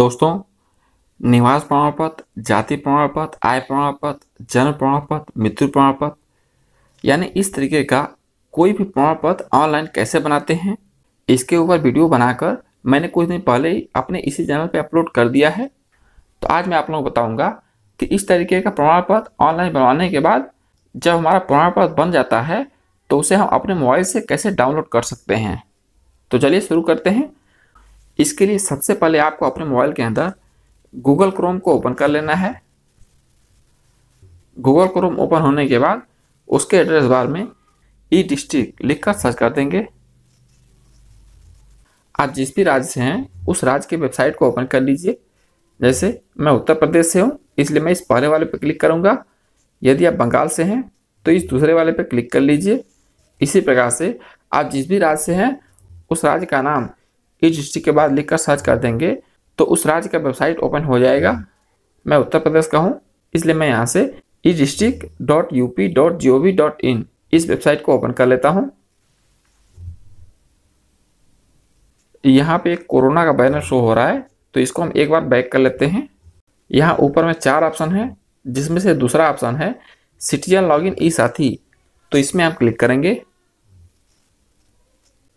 दोस्तों निवास प्रमाण पत्र जाति प्रमाण पत्र आय प्रमाण पत्र जन्म प्रमाण पत्र मृत्यु प्रमाण पत्र यानी इस तरीके का कोई भी प्रमाण पत्र ऑनलाइन कैसे बनाते हैं इसके ऊपर वीडियो बनाकर मैंने कुछ दिन पहले ही अपने इसी चैनल पर अपलोड कर दिया है तो आज मैं आप लोगों को बताऊंगा कि इस तरीके का प्रमाण पत्र ऑनलाइन बनवाने के बाद जब हमारा प्रमाण पत्र बन जाता है तो उसे हम अपने मोबाइल से कैसे डाउनलोड कर सकते हैं तो चलिए शुरू करते हैं इसके लिए सबसे पहले आपको अपने मोबाइल के अंदर गूगल क्रोम को ओपन कर लेना है गूगल क्रोम ओपन होने के बाद उसके एड्रेस बार में ई डिस्ट्रिक्ट लिखकर सर्च कर देंगे आप जिस भी राज्य से हैं उस राज्य के वेबसाइट को ओपन कर लीजिए जैसे मैं उत्तर प्रदेश से हूँ इसलिए मैं इस पहले वाले पर क्लिक करूँगा यदि आप बंगाल से हैं तो इस दूसरे वाले पर क्लिक कर लीजिए इसी प्रकार से आप जिस भी राज्य से हैं उस राज्य का नाम इस डिस्ट्रिक्ट के बाद लिखकर सर्च कर देंगे तो उस राज्य का वेबसाइट ओपन हो जाएगा हाँ। मैं उत्तर प्रदेश का हूँ इसलिए मैं यहाँ से E district dot U P dot G O V dot in इस वेबसाइट को ओपन कर लेता हूँ यहाँ पे एक कोरोना का बैनर शो हो रहा है तो इसको हम एक बार बैक कर लेते हैं यहाँ ऊपर में चार ऑप्शन है जिसमें से दूसरा ऑप्शन है सिटीजन लॉग इन ई साथी तो इसमें आप क्लिक करेंगे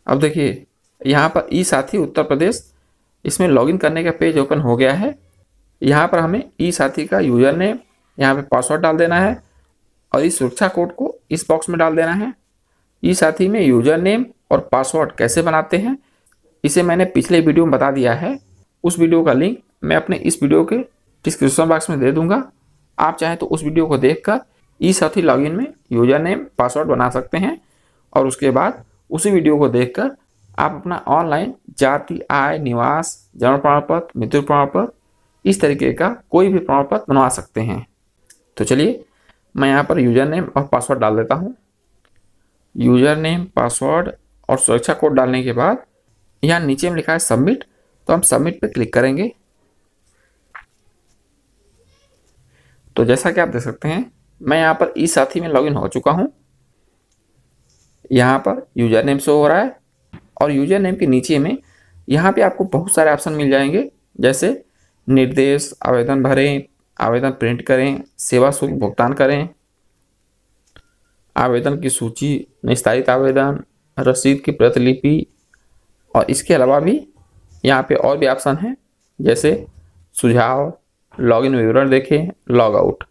अब देखिए यहाँ पर ई साथी उत्तर प्रदेश इसमें लॉगिन करने का पेज ओपन हो गया है यहाँ पर हमें ई साथी का यूज़र नेम यहाँ पे पासवर्ड डाल देना है और इस सुरक्षा कोड को इस बॉक्स में डाल देना है ई साथी में यूज़र नेम और पासवर्ड कैसे बनाते हैं इसे मैंने पिछले वीडियो में बता दिया है उस वीडियो का लिंक मैं अपने इस वीडियो के डिस्क्रिप्शन बॉक्स में दे दूंगा आप चाहें तो उस वीडियो को देख ई साथी लॉगिन में यूजर नेम पासवर्ड बना सकते हैं और उसके बाद उसी वीडियो को देखकर आप अपना ऑनलाइन जाति आय निवास जन्म प्रमाण पत्र मृत्यु प्रमाण पत्र इस तरीके का कोई भी प्रमाण पत्र बनवा सकते हैं तो चलिए मैं यहाँ पर यूजर नेम और पासवर्ड डाल देता हूँ यूजर नेम पासवर्ड और सुरक्षा कोड डालने के बाद यहाँ नीचे में लिखा है सबमिट तो हम सबमिट पर क्लिक करेंगे तो जैसा कि आप देख सकते हैं मैं यहाँ पर ई साथी में लॉगिन हो चुका हूँ यहाँ पर यूजर नेम शो हो रहा है और यूजर नेम के नीचे में यहाँ पे आपको बहुत सारे ऑप्शन मिल जाएंगे जैसे निर्देश आवेदन भरें आवेदन प्रिंट करें सेवा शुल्क भुगतान करें आवेदन की सूची निस्तारित आवेदन रसीद की प्रतिलिपि और इसके अलावा भी यहाँ पे और भी ऑप्शन हैं जैसे सुझाव लॉगिन विवरण देखें लॉग आउट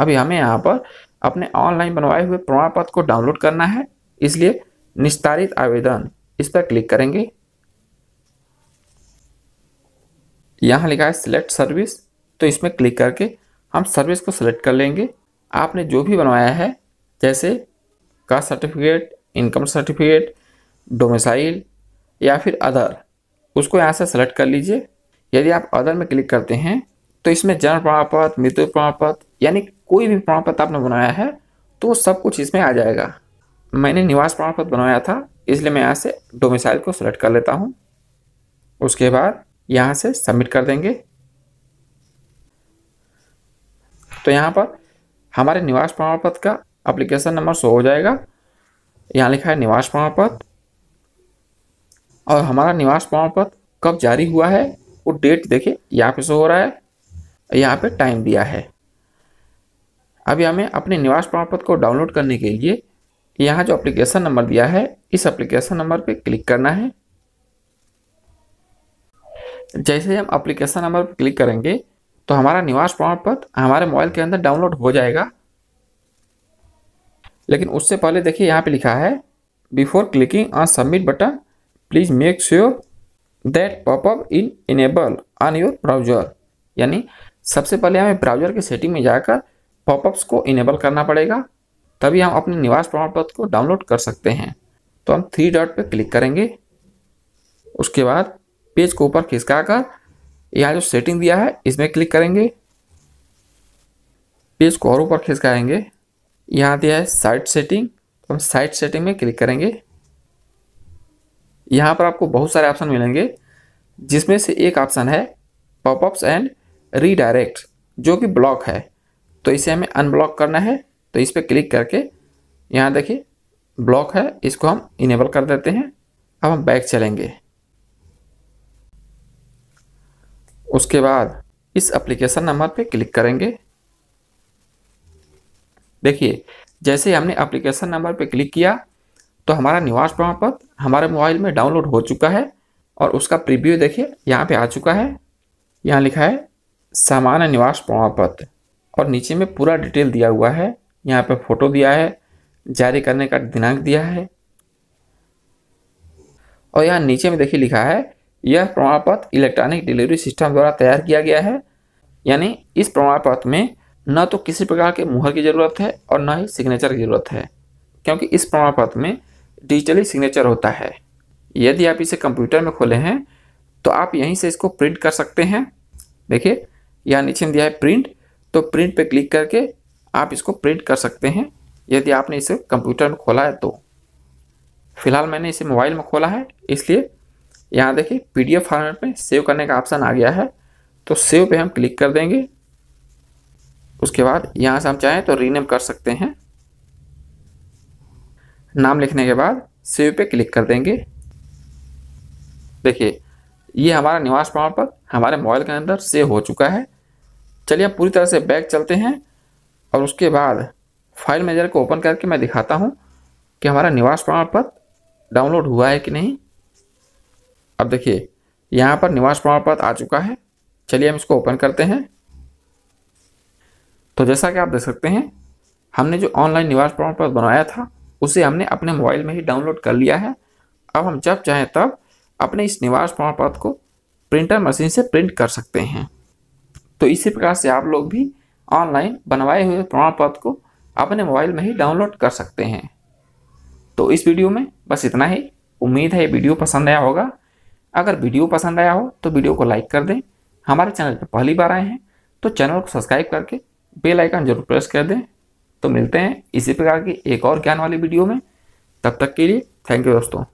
अभी हमें यहाँ पर अपने ऑनलाइन बनवाए हुए प्रमाण पत्र को डाउनलोड करना है इसलिए निस्तारित आवेदन इस पर क्लिक करेंगे यहाँ लिखा है सिलेक्ट सर्विस तो इसमें क्लिक करके हम सर्विस को सिलेक्ट कर लेंगे आपने जो भी बनवाया है जैसे caste certificate income certificate domicile या फिर अदर उसको यहाँ से सेलेक्ट कर लीजिए यदि आप अदर में क्लिक करते हैं तो इसमें जन्म प्रमाण पत्र मृत्यु प्रमाण पत्र यानी कोई भी प्रमाण पत्र आपने बनाया है तो सब कुछ इसमें आ जाएगा मैंने निवास प्रमाण पत्र बनवाया था इसलिए मैं यहाँ से डोमिसाइल को सेलेक्ट कर लेता हूँ उसके बाद यहाँ से सबमिट कर देंगे तो यहाँ पर हमारे निवास प्रमाण पत्र का अप्लीकेशन नंबर शो हो जाएगा यहाँ लिखा है निवास प्रमाण पत्र और हमारा निवास प्रमाण पत्र कब जारी हुआ है वो डेट देखिए यहाँ पे शो हो रहा है यहाँ पे टाइम दिया है अभी हमें अपने निवास प्रमाण पत्र को डाउनलोड करने के लिए यहाँ जो एप्लीकेशन नंबर दिया है इस एप्लीकेशन नंबर पे क्लिक करना है जैसे हम एप्लीकेशन नंबर पर क्लिक करेंगे तो हमारा निवास प्रमाण पत्र हमारे मोबाइल के अंदर डाउनलोड हो जाएगा लेकिन उससे पहले देखिए यहाँ पे लिखा है before clicking on submit button please make sure that popup in enable on your browser यानी सबसे पहले हमें ब्राउजर के सेटिंग में जाकर पॉपअप्स को इनेबल करना पड़ेगा तभी हम अपने निवास प्रमाण पत्र को डाउनलोड कर सकते हैं तो हम थ्री डॉट पर क्लिक करेंगे उसके बाद पेज को ऊपर खिसका कर यहाँ जो सेटिंग दिया है इसमें क्लिक करेंगे पेज को और ऊपर खिसकाएंगे यहाँ दिया है साइट सेटिंग तो हम साइट सेटिंग में क्लिक करेंगे यहाँ पर आपको बहुत सारे ऑप्शन मिलेंगे जिसमें से एक ऑप्शन है पॉपअप्स एंड रीडायरेक्ट जो कि ब्लॉक है तो इसे हमें अनब्लॉक करना है तो इस पर क्लिक करके यहाँ देखिए ब्लॉक है इसको हम इनेबल कर देते हैं अब हम बैक चलेंगे उसके बाद इस एप्लीकेशन नंबर पे क्लिक करेंगे देखिए जैसे हमने एप्लीकेशन नंबर पे क्लिक किया तो हमारा निवास प्रमाण पत्र हमारे मोबाइल में डाउनलोड हो चुका है और उसका प्रीव्यू देखिए यहाँ पे आ चुका है यहाँ लिखा है सामान्य निवास प्रमाण पत्र और नीचे में पूरा डिटेल दिया हुआ है यहाँ पर फोटो दिया है जारी करने का दिनांक दिया है और यहाँ नीचे में देखिए लिखा है यह प्रमाण पत्र इलेक्ट्रॉनिक डिलीवरी सिस्टम द्वारा तैयार किया गया है यानी इस प्रमाण पत्र में न तो किसी प्रकार के मुहर की ज़रूरत है और न ही सिग्नेचर की ज़रूरत है क्योंकि इस प्रमाण पत्र में डिजिटली सिग्नेचर होता है यदि आप इसे कंप्यूटर में खोले हैं तो आप यहीं से इसको प्रिंट कर सकते हैं देखिए यहाँ नीचे में दिया है प्रिंट तो प्रिंट पे क्लिक करके आप इसको प्रिंट कर सकते हैं यदि आपने इसे कंप्यूटर में खोला है तो फिलहाल मैंने इसे मोबाइल में खोला है इसलिए यहाँ देखिए पीडीएफ फॉर्मेट में सेव करने का ऑप्शन आ गया है तो सेव पे हम क्लिक कर देंगे उसके बाद यहाँ से हम चाहें तो रीनेम कर सकते हैं नाम लिखने के बाद सेव पे क्लिक कर देंगे देखिए ये हमारा निवास प्रमाण पत्र हमारे मोबाइल के अंदर सेव हो चुका है चलिए हम पूरी तरह से बैग चलते हैं और उसके बाद फाइल मैनेजर को ओपन करके मैं दिखाता हूँ कि हमारा निवास प्रमाण पत्र डाउनलोड हुआ है कि नहीं अब देखिए यहाँ पर निवास प्रमाण पत्र आ चुका है चलिए हम इसको ओपन करते हैं तो जैसा कि आप देख सकते हैं हमने जो ऑनलाइन निवास प्रमाण पत्र बनाया था उसे हमने अपने मोबाइल में ही डाउनलोड कर लिया है अब हम जब चाहें तब अपने इस निवास प्रमाण पत्र को प्रिंटर मशीन से प्रिंट कर सकते हैं तो इसी प्रकार से आप लोग भी ऑनलाइन बनवाए हुए प्रमाण पत्र को अपने मोबाइल में ही डाउनलोड कर सकते हैं तो इस वीडियो में बस इतना ही उम्मीद है ये वीडियो पसंद आया होगा अगर वीडियो पसंद आया हो तो वीडियो को लाइक कर दें हमारे चैनल पर पहली बार आए हैं तो चैनल को सब्सक्राइब करके बेल आइकन जरूर प्रेस कर दें तो मिलते हैं इसी प्रकार की एक और ज्ञान वाली वीडियो में तब तक के लिए थैंक यू दोस्तों